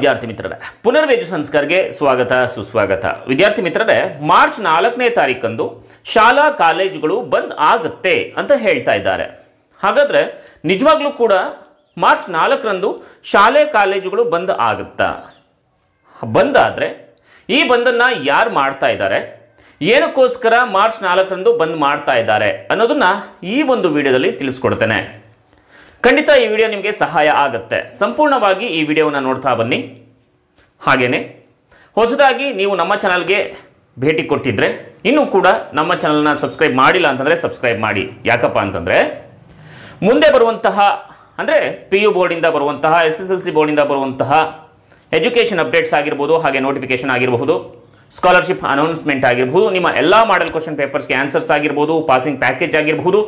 ವಿದ್ಯಾರ್ಥಿ ಮಿತ್ರರೇ ಪುನರ್ವೇಜು ಸಂಸ್ಕಾರಕ್ಕೆ ಸ್ವಾಗತ ಸುಸ್ವಾಗತ ವಿದ್ಯಾರ್ಥಿ ಮಿತ್ರರೇ ಮಾರ್ಚ್ ನಾಲ್ಕನೇ ತಾರೀಕಂದು ಶಾಲಾ ಕಾಲೇಜುಗಳು ಬಂದ್ ಆಗುತ್ತೆ ಅಂತ ಹೇಳ್ತಾ ಇದ್ದಾರೆ ಹಾಗಾದ್ರೆ ನಿಜವಾಗ್ಲೂ ಕೂಡ ಮಾರ್ಚ್ ನಾಲ್ಕರಂದು ಶಾಲೆ ಕಾಲೇಜುಗಳು ಬಂದ್ ಆಗುತ್ತಾ ಬಂದ್ ಆದರೆ ಈ ಬಂದನ್ನ ಯಾರು ಮಾಡ್ತಾ ಇದ್ದಾರೆ ಏನಕ್ಕೋಸ್ಕರ ಮಾರ್ಚ್ ನಾಲ್ಕರಂದು ಬಂದ್ ಮಾಡ್ತಾ ಇದ್ದಾರೆ ಅನ್ನೋದನ್ನ ಈ ಒಂದು ವಿಡಿಯೋದಲ್ಲಿ ತಿಳಿಸ್ಕೊಡ್ತೇನೆ ಖಂಡಿತ ಈ ವಿಡಿಯೋ ನಿಮಗೆ ಸಹಾಯ ಆಗುತ್ತೆ ಸಂಪೂರ್ಣವಾಗಿ ಈ ವಿಡಿಯೋವನ್ನು ನೋಡ್ತಾ ಬನ್ನಿ ಹಾಗೆಯೇ ಹೊಸದಾಗಿ ನೀವು ನಮ್ಮ ಚಾನಲ್ಗೆ ಭೇಟಿ ಕೊಟ್ಟಿದ್ದರೆ ಇನ್ನೂ ಕೂಡ ನಮ್ಮ ಚಾನಲ್ನ ಸಬ್ಸ್ಕ್ರೈಬ್ ಮಾಡಿಲ್ಲ ಅಂತಂದರೆ ಸಬ್ಸ್ಕ್ರೈಬ್ ಮಾಡಿ ಯಾಕಪ್ಪ ಅಂತಂದರೆ ಮುಂದೆ ಬರುವಂತಹ ಅಂದರೆ ಪಿ ಯು ಬೋರ್ಡಿಂದ ಬರುವಂತಹ ಎಸ್ ಎಸ್ ಎಲ್ ಸಿ ಬೋರ್ಡಿಂದ ಬರುವಂತಹ ಎಜುಕೇಷನ್ ಅಪ್ಡೇಟ್ಸ್ ಆಗಿರ್ಬೋದು ಹಾಗೆ ನೋಟಿಫಿಕೇಷನ್ ಆಗಿರಬಹುದು ಸ್ಕಾಲರ್ಶಿಪ್ ಅನೌನ್ಸ್ಮೆಂಟ್ ಆಗಿರ್ಬೋದು ನಿಮ್ಮ ಎಲ್ಲ ಮಾಡೆಲ್ ಕ್ವಶನ್ ಪೇಪರ್ಸ್ಗೆ ಆನ್ಸರ್ಸ್ ಆಗಿರ್ಬೋದು ಪಾಸಿಂಗ್ ಪ್ಯಾಕೇಜ್ ಆಗಿರ್ಬೋದು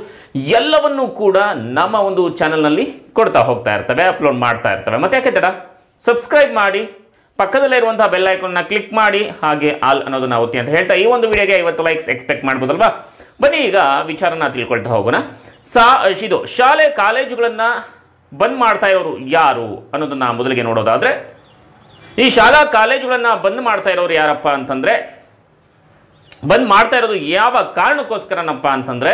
ಎಲ್ಲವನ್ನೂ ಕೂಡ ನಮ್ಮ ಒಂದು ಚಾನಲ್ನಲ್ಲಿ ಕೊಡ್ತಾ ಹೋಗ್ತಾ ಇರ್ತವೆ ಅಪ್ಲೋಡ್ ಮಾಡ್ತಾ ಇರ್ತವೆ ಮತ್ತೆ ಯಾಕೆ ತಡ ಸಬ್ಸ್ಕ್ರೈಬ್ ಮಾಡಿ ಪಕ್ಕದಲ್ಲೇ ಇರುವಂಥ ಬೆಲ್ ಐಕನ್ನ ಕ್ಲಿಕ್ ಮಾಡಿ ಹಾಗೆ ಆಲ್ ಅನ್ನೋದನ್ನು ಒತ್ತಿ ಅಂತ ಹೇಳ್ತಾ ಈ ಒಂದು ವಿಡಿಯೋಗೆ ಐವತ್ತು ಲೈಕ್ಸ್ ಎಕ್ಸ್ಪೆಕ್ಟ್ ಮಾಡ್ಬೋದಲ್ವಾ ಬನ್ನಿ ಈಗ ವಿಚಾರನ ತಿಳ್ಕೊಳ್ತಾ ಹೋಗೋಣ ಸಾ ಇದು ಶಾಲೆ ಕಾಲೇಜುಗಳನ್ನು ಬಂದ್ ಮಾಡ್ತಾ ಇರೋರು ಯಾರು ಅನ್ನೋದನ್ನು ಮೊದಲಿಗೆ ನೋಡೋದಾದರೆ ಈ ಶಾಲಾ ಕಾಲೇಜುಗಳನ್ನು ಬಂದ್ ಮಾಡ್ತಾ ಇರೋರು ಯಾರಪ್ಪ ಅಂತಂದರೆ ಬಂದ್ ಮಾಡ್ತಾ ಇರೋದು ಯಾವ ಕಾರಣಕ್ಕೋಸ್ಕರನಪ್ಪ ಅಂತಂದರೆ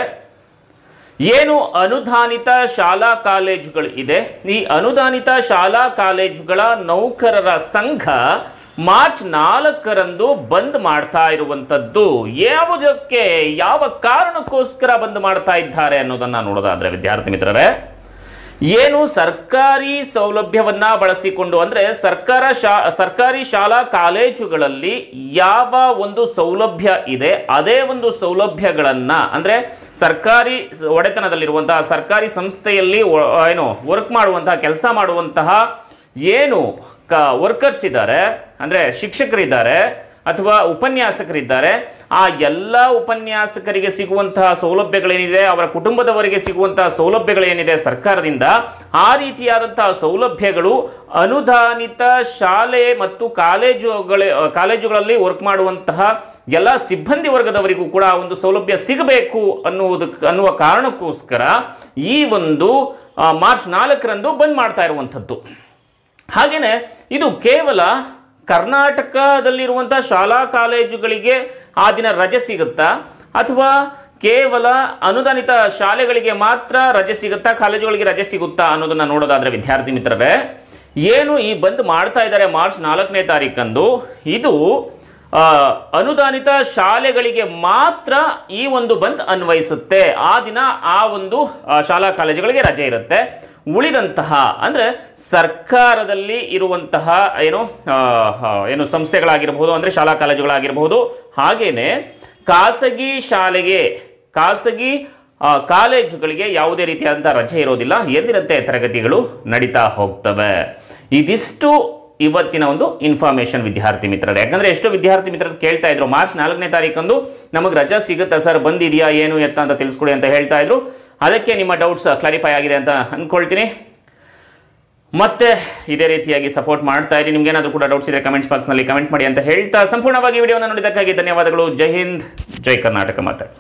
ಏನು ಅನುದಾನಿತ ಶಾಲಾ ಕಾಲೇಜುಗಳು ಇದೆ ಈ ಅನುದಾನಿತ ಶಾಲಾ ಕಾಲೇಜುಗಳ ನೌಕರರ ಸಂಘ ಮಾರ್ಚ್ ನಾಲ್ಕರಂದು ಬಂದ್ ಮಾಡ್ತಾ ಇರುವಂಥದ್ದು ಯಾವುದಕ್ಕೆ ಯಾವ ಕಾರಣಕ್ಕೋಸ್ಕರ ಬಂದ್ ಮಾಡ್ತಾ ಇದ್ದಾರೆ ಅನ್ನೋದನ್ನು ನೋಡೋದಾದರೆ ವಿದ್ಯಾರ್ಥಿ ಮಿತ್ರರೇ ಏನು ಸರ್ಕಾರಿ ಸೌಲಭ್ಯವನ್ನು ಬಳಸಿಕೊಂಡು ಅಂದರೆ ಸರ್ಕಾರ ಶಾ ಸರ್ಕಾರಿ ಶಾಲಾ ಕಾಲೇಜುಗಳಲ್ಲಿ ಯಾವ ಒಂದು ಸೌಲಭ್ಯ ಇದೆ ಅದೇ ಒಂದು ಸೌಲಭ್ಯಗಳನ್ನು ಅಂದರೆ ಸರ್ಕಾರಿ ಒಡೆತನದಲ್ಲಿರುವಂತಹ ಸರ್ಕಾರಿ ಸಂಸ್ಥೆಯಲ್ಲಿ ಏನು ವರ್ಕ್ ಮಾಡುವಂತಹ ಕೆಲಸ ಮಾಡುವಂತಹ ಏನು ಕ ವರ್ಕರ್ಸ್ ಇದ್ದಾರೆ ಅಂದರೆ ಶಿಕ್ಷಕರಿದ್ದಾರೆ ಅಥವಾ ಉಪನ್ಯಾಸಕರಿದ್ದಾರೆ ಆ ಎಲ್ಲ ಉಪನ್ಯಾಸಕರಿಗೆ ಸಿಗುವಂತಹ ಸೌಲಭ್ಯಗಳೇನಿದೆ ಅವರ ಕುಟುಂಬದವರಿಗೆ ಸಿಗುವಂತಹ ಸೌಲಭ್ಯಗಳೇನಿದೆ ಸರ್ಕಾರದಿಂದ ಆ ರೀತಿಯಾದಂತಹ ಸೌಲಭ್ಯಗಳು ಅನುದಾನಿತ ಶಾಲೆ ಮತ್ತು ಕಾಲೇಜುಗಳ ಕಾಲೇಜುಗಳಲ್ಲಿ ವರ್ಕ್ ಮಾಡುವಂತಹ ಎಲ್ಲ ಸಿಬ್ಬಂದಿ ವರ್ಗದವರಿಗೂ ಕೂಡ ಒಂದು ಸೌಲಭ್ಯ ಸಿಗಬೇಕು ಅನ್ನುವುದಕ್ಕೆ ಅನ್ನುವ ಕಾರಣಕ್ಕೋಸ್ಕರ ಈ ಒಂದು ಮಾರ್ಚ್ ನಾಲ್ಕರಂದು ಬಂದ್ ಮಾಡ್ತಾ ಇರುವಂಥದ್ದು ಹಾಗೆಯೇ ಇದು ಕೇವಲ ಕರ್ನಾಟಕದಲ್ಲಿರುವಂಥ ಶಾಲಾ ಕಾಲೇಜುಗಳಿಗೆ ಆ ದಿನ ರಜೆ ಸಿಗುತ್ತಾ ಅಥವಾ ಕೇವಲ ಅನುದಾನಿತ ಶಾಲೆಗಳಿಗೆ ಮಾತ್ರ ರಜೆ ಸಿಗುತ್ತಾ ಕಾಲೇಜುಗಳಿಗೆ ರಜೆ ಸಿಗುತ್ತಾ ಅನ್ನೋದನ್ನು ನೋಡೋದಾದರೆ ವಿದ್ಯಾರ್ಥಿ ಮಿತ್ರರೇ ಏನು ಈ ಬಂದ್ ಮಾಡ್ತಾ ಇದ್ದಾರೆ ಮಾರ್ಚ್ ನಾಲ್ಕನೇ ತಾರೀಕಂದು ಇದು ಅನುದಾನಿತ ಶಾಲೆಗಳಿಗೆ ಮಾತ್ರ ಈ ಒಂದು ಬಂದ್ ಅನ್ವಯಿಸುತ್ತೆ ಆ ದಿನ ಆ ಒಂದು ಶಾಲಾ ಕಾಲೇಜುಗಳಿಗೆ ರಜೆ ಇರುತ್ತೆ ಉಳಿದಂತಹ ಅಂದರೆ ಸರ್ಕಾರದಲ್ಲಿ ಇರುವಂತಹ ಏನು ಏನು ಸಂಸ್ಥೆಗಳಾಗಿರಬಹುದು ಅಂದರೆ ಶಾಲಾ ಕಾಲೇಜುಗಳಾಗಿರಬಹುದು ಹಾಗೆಯೇ ಖಾಸಗಿ ಶಾಲೆಗೆ ಖಾಸಗಿ ಕಾಲೇಜುಗಳಿಗೆ ಯಾವುದೇ ರೀತಿಯಾದಂಥ ರಜೆ ಇರೋದಿಲ್ಲ ಎಂದಿನಂತೆ ತರಗತಿಗಳು ನಡೀತಾ ಹೋಗ್ತವೆ ಇದಿಷ್ಟು ಇವತ್ತಿನ ಒಂದು ಇನ್ಫಾರ್ಮೇಷನ್ ವಿದ್ಯಾರ್ಥಿ ಮಿತ್ರರು ಯಾಕಂದ್ರೆ ಎಷ್ಟೋ ವಿದ್ಯಾರ್ಥಿ ಮಿತ್ರರು ಕೇಳ್ತಾ ಇದ್ರು ಮಾರ್ಚ್ ನಾಲ್ಕನೇ ತಾರೀಕಂದು ನಮಗೆ ರಜಾ ಸಿಗುತ್ತಾ ಸರ್ ಬಂದಿದೆಯಾ ಏನು ಎತ್ತ ಅಂತ ತಿಳಿಸ್ಕೊಡಿ ಅಂತ ಹೇಳ್ತಾ ಇದ್ರು ಅದಕ್ಕೆ ನಿಮ್ಮ ಡೌಟ್ಸ್ ಕ್ಲಾರಿಫೈ ಆಗಿದೆ ಅಂತ ಅಂದ್ಕೊಳ್ತೀನಿ ಮತ್ತೆ ಇದೇ ರೀತಿಯಾಗಿ ಸಪೋರ್ಟ್ ಮಾಡ್ತಾ ಇರಿ ಏನಾದರೂ ಕೂಡ ಡೌಟ್ಸ್ ಇದೆ ಕಮೆಂಟ್ಸ್ ಬಾಕ್ಸ್ನಲ್ಲಿ ಕಮೆಂಟ್ ಮಾಡಿ ಅಂತ ಹೇಳ್ತಾ ಸಂಪೂರ್ಣವಾಗಿ ವಿಡಿಯೋನ ನೋಡಿದ್ದಕ್ಕಾಗಿ ಧನ್ಯವಾದಗಳು ಜೈ ಹಿಂದ್ ಜೈ ಕರ್ನಾಟಕ ಮಾತೆ